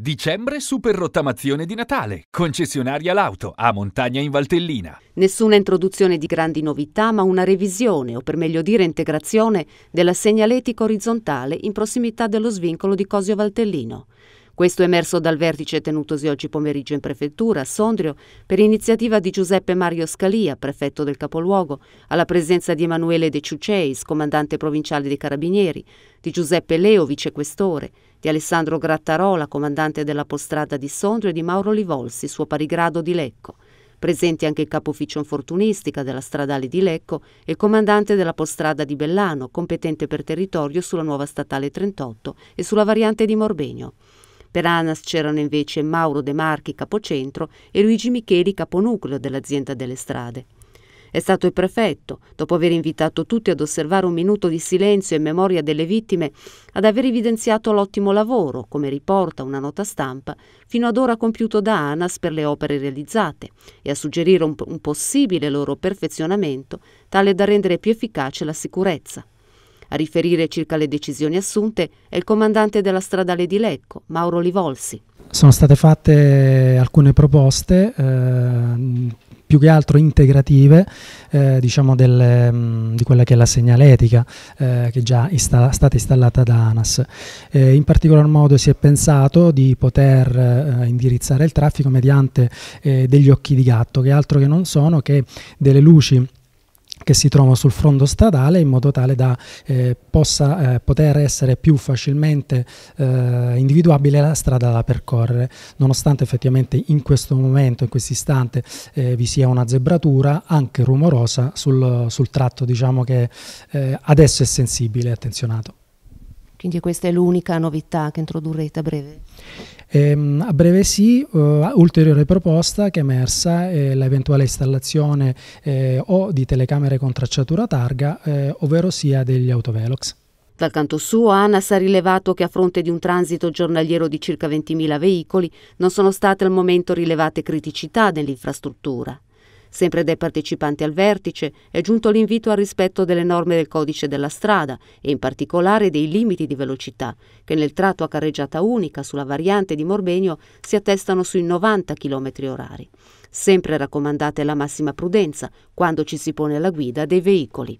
Dicembre super rottamazione di Natale, concessionaria l'auto a Montagna in Valtellina. Nessuna introduzione di grandi novità, ma una revisione, o per meglio dire integrazione, della segnaletica orizzontale in prossimità dello svincolo di Cosio Valtellino. Questo è emerso dal vertice tenutosi oggi pomeriggio in prefettura a Sondrio per iniziativa di Giuseppe Mario Scalia, prefetto del capoluogo, alla presenza di Emanuele De Ciuceis, comandante provinciale dei Carabinieri, di Giuseppe Leo, vicequestore, di Alessandro Grattarola, comandante della postrada di Sondrio e di Mauro Livolsi, suo parigrado di Lecco presenti anche il capo ufficio infortunistica della stradale di Lecco e il comandante della postrada di Bellano, competente per territorio sulla nuova statale 38 e sulla variante di Morbegno. Per ANAS c'erano invece Mauro De Marchi capocentro e Luigi Micheli caponucleo dell'azienda delle strade. È stato il prefetto, dopo aver invitato tutti ad osservare un minuto di silenzio in memoria delle vittime, ad aver evidenziato l'ottimo lavoro, come riporta una nota stampa, fino ad ora compiuto da ANAS per le opere realizzate e a suggerire un, un possibile loro perfezionamento, tale da rendere più efficace la sicurezza. A riferire circa le decisioni assunte è il comandante della stradale di Lecco, Mauro Livolsi. Sono state fatte alcune proposte, eh, più che altro integrative eh, diciamo del, mm, di quella che è la segnaletica eh, che è già sta, stata installata da ANAS. Eh, in particolar modo si è pensato di poter eh, indirizzare il traffico mediante eh, degli occhi di gatto, che altro che non sono che delle luci che si trova sul fronte stradale in modo tale da eh, possa eh, poter essere più facilmente eh, individuabile la strada da percorrere nonostante effettivamente in questo momento in questo istante eh, vi sia una zebratura anche rumorosa sul, sul tratto diciamo che eh, adesso è sensibile attenzionato quindi questa è l'unica novità che introdurrete a breve? Eh, a breve sì, uh, ulteriore proposta che è emersa è l'eventuale installazione eh, o di telecamere con tracciatura targa, eh, ovvero sia degli autovelox. Dal canto suo, ANAS ha rilevato che a fronte di un transito giornaliero di circa 20.000 veicoli non sono state al momento rilevate criticità nell'infrastruttura. Sempre dai partecipanti al vertice è giunto l'invito al rispetto delle norme del codice della strada e in particolare dei limiti di velocità, che nel tratto a carreggiata unica sulla variante di Morbegno si attestano sui 90 km orari. Sempre raccomandate la massima prudenza quando ci si pone alla guida dei veicoli.